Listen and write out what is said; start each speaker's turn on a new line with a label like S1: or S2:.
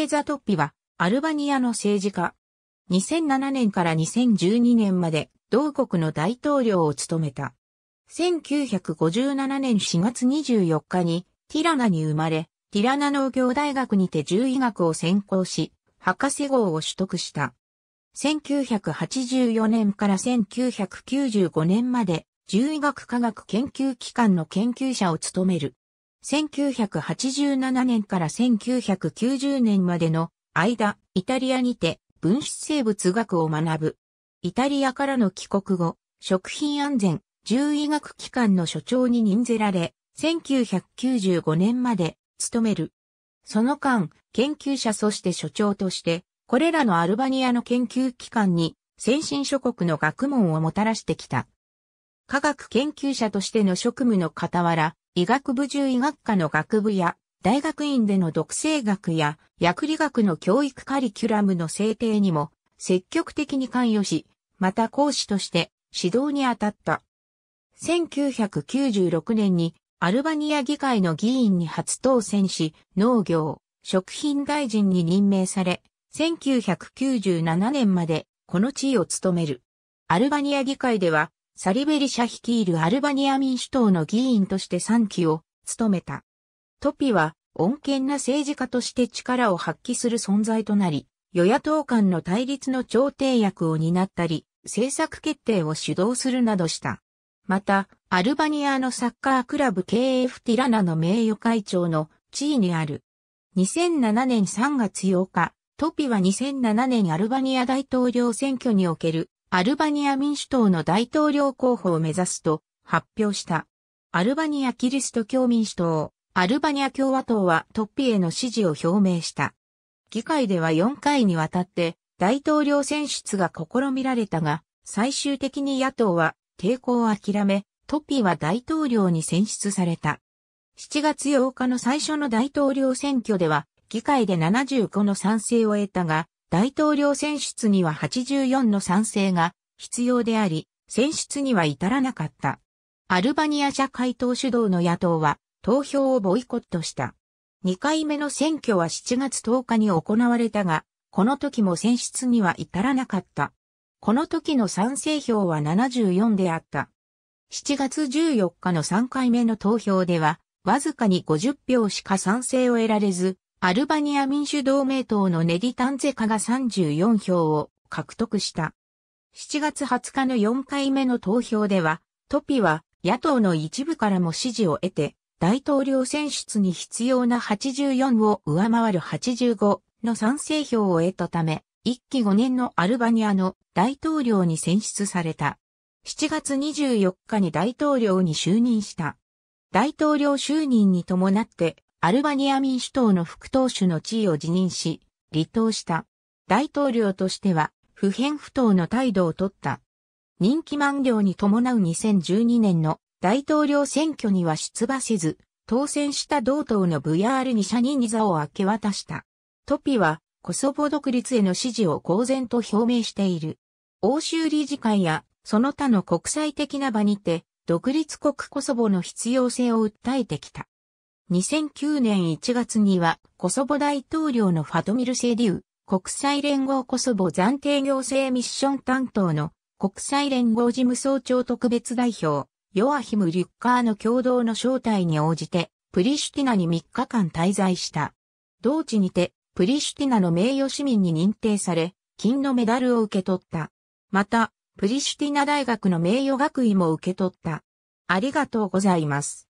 S1: テ・ザトッピは、アルバニアの政治家。2007年から2012年まで、同国の大統領を務めた。1957年4月24日に、ティラナに生まれ、ティラナ農業大学にて獣医学を専攻し、博士号を取得した。1984年から1995年まで、獣医学科学研究機関の研究者を務める。1987年から1990年までの間、イタリアにて分子生物学を学ぶ。イタリアからの帰国後、食品安全、獣医学機関の所長に任ぜられ、1995年まで務める。その間、研究者そして所長として、これらのアルバニアの研究機関に、先進諸国の学問をもたらしてきた。科学研究者としての職務の傍ら、医学部獣医学科の学部や、大学院での独生学や薬理学の教育カリキュラムの制定にも積極的に関与し、また講師として指導に当たった。1996年にアルバニア議会の議員に初当選し、農業、食品大臣に任命され、1997年までこの地位を務める。アルバニア議会ではサリベリシャ率いるアルバニア民主党の議員として3期を務めた。トピは、穏健な政治家として力を発揮する存在となり、与野党間の対立の調停役を担ったり、政策決定を主導するなどした。また、アルバニアのサッカークラブ KF ティラナの名誉会長の地位にある。2007年3月8日、トピは2007年アルバニア大統領選挙におけるアルバニア民主党の大統領候補を目指すと発表した。アルバニア・キリスト教民主党、アルバニア共和党はトッピへの支持を表明した。議会では4回にわたって大統領選出が試みられたが、最終的に野党は抵抗を諦め、トッピは大統領に選出された。7月8日の最初の大統領選挙では、議会で75の賛成を得たが、大統領選出には84の賛成が必要であり、選出には至らなかった。アルバニア社会党主導の野党は投票をボイコットした。2回目の選挙は7月10日に行われたが、この時も選出には至らなかった。この時の賛成票は74であった。7月14日の3回目の投票では、わずかに50票しか賛成を得られず、アルバニア民主同盟党のネディタンゼカが34票を獲得した。7月20日の4回目の投票では、トピは野党の一部からも支持を得て、大統領選出に必要な84を上回る85の賛成票を得たため、一期5年のアルバニアの大統領に選出された。7月24日に大統領に就任した。大統領就任に伴ってアルバニア民主党の副党首の地位を辞任し、離党した。大統領としては、不変不当の態度を取った。任期満了に伴う2012年の大統領選挙には出馬せず、当選した同党の VR に社任に座を明け渡した。トピは、コソボ独立への支持を公然と表明している。欧州理事会や、その他の国際的な場にて、独立国コソボの必要性を訴えてきた。2009年1月にはコソボ大統領のファトミル・セデュー、国際連合コソボ暫定行政ミッション担当の国際連合事務総長特別代表ヨアヒム・リュッカーの共同の招待に応じてプリシュティナに3日間滞在した。同地にてプリシュティナの名誉市民に認定され金のメダルを受け取った。また、プリシュティナ大学の名誉学位も受け取った。ありがとうございます。